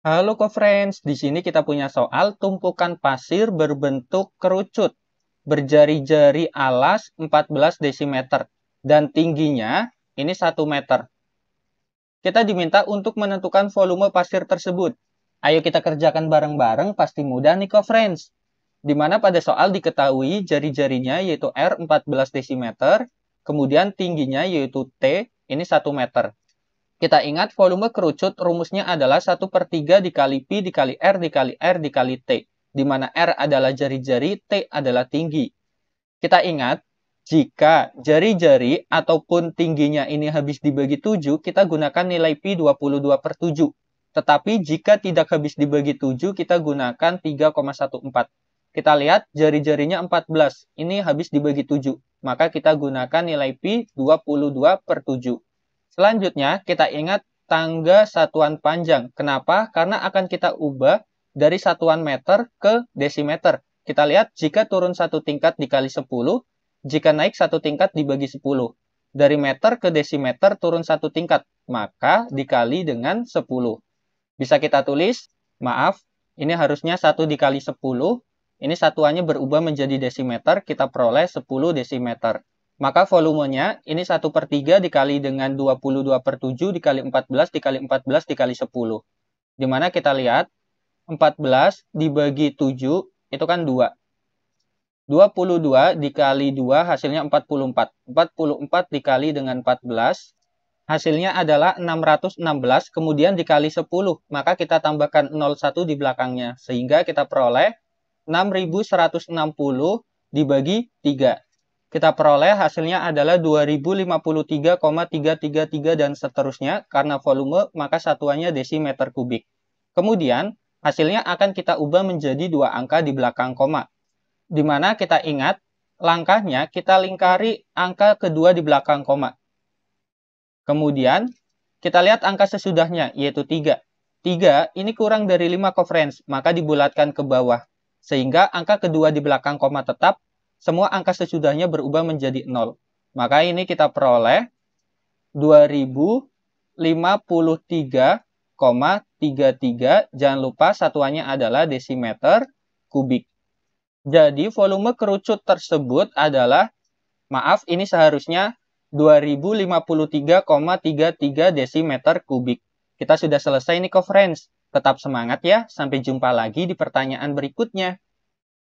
Halo co-friends, di sini kita punya soal tumpukan pasir berbentuk kerucut, berjari-jari alas 14 desimeter, dan tingginya ini 1 meter. Kita diminta untuk menentukan volume pasir tersebut. Ayo kita kerjakan bareng-bareng, pasti mudah nih co-friends. Di pada soal diketahui jari-jarinya yaitu R 14 desimeter, kemudian tingginya yaitu T ini 1 meter. Kita ingat volume kerucut rumusnya adalah 1 per 3 dikali P dikali R dikali R dikali T, di mana R adalah jari-jari, T adalah tinggi. Kita ingat, jika jari-jari ataupun tingginya ini habis dibagi 7, kita gunakan nilai P 22 per 7. Tetapi jika tidak habis dibagi 7, kita gunakan 3,14. Kita lihat jari-jarinya 14, ini habis dibagi 7. Maka kita gunakan nilai P 22 per 7. Selanjutnya, kita ingat tangga satuan panjang. Kenapa? Karena akan kita ubah dari satuan meter ke desimeter. Kita lihat jika turun satu tingkat dikali 10, jika naik satu tingkat dibagi 10. Dari meter ke desimeter turun satu tingkat, maka dikali dengan 10. Bisa kita tulis, maaf, ini harusnya satu dikali 10. Ini satuannya berubah menjadi desimeter, kita peroleh 10 desimeter. Maka volumenya ini 1 per 3 dikali dengan 22 per 7 dikali 14 dikali 14 dikali 10. Dimana kita lihat 14 dibagi 7 itu kan 2. 22 dikali 2 hasilnya 44. 44 dikali dengan 14 hasilnya adalah 616 kemudian dikali 10. Maka kita tambahkan 01 di belakangnya sehingga kita peroleh 6160 dibagi 3 kita peroleh hasilnya adalah 2053,333 dan seterusnya karena volume maka satuannya desimeter kubik. Kemudian hasilnya akan kita ubah menjadi dua angka di belakang koma. Di mana kita ingat langkahnya kita lingkari angka kedua di belakang koma. Kemudian kita lihat angka sesudahnya yaitu 3. 3 ini kurang dari 5 coverage maka dibulatkan ke bawah sehingga angka kedua di belakang koma tetap semua angka sesudahnya berubah menjadi 0. Maka ini kita peroleh 2053,33. Jangan lupa satuannya adalah desimeter kubik. Jadi volume kerucut tersebut adalah, maaf ini seharusnya 2053,33 desimeter kubik. Kita sudah selesai nih conference. Tetap semangat ya, sampai jumpa lagi di pertanyaan berikutnya.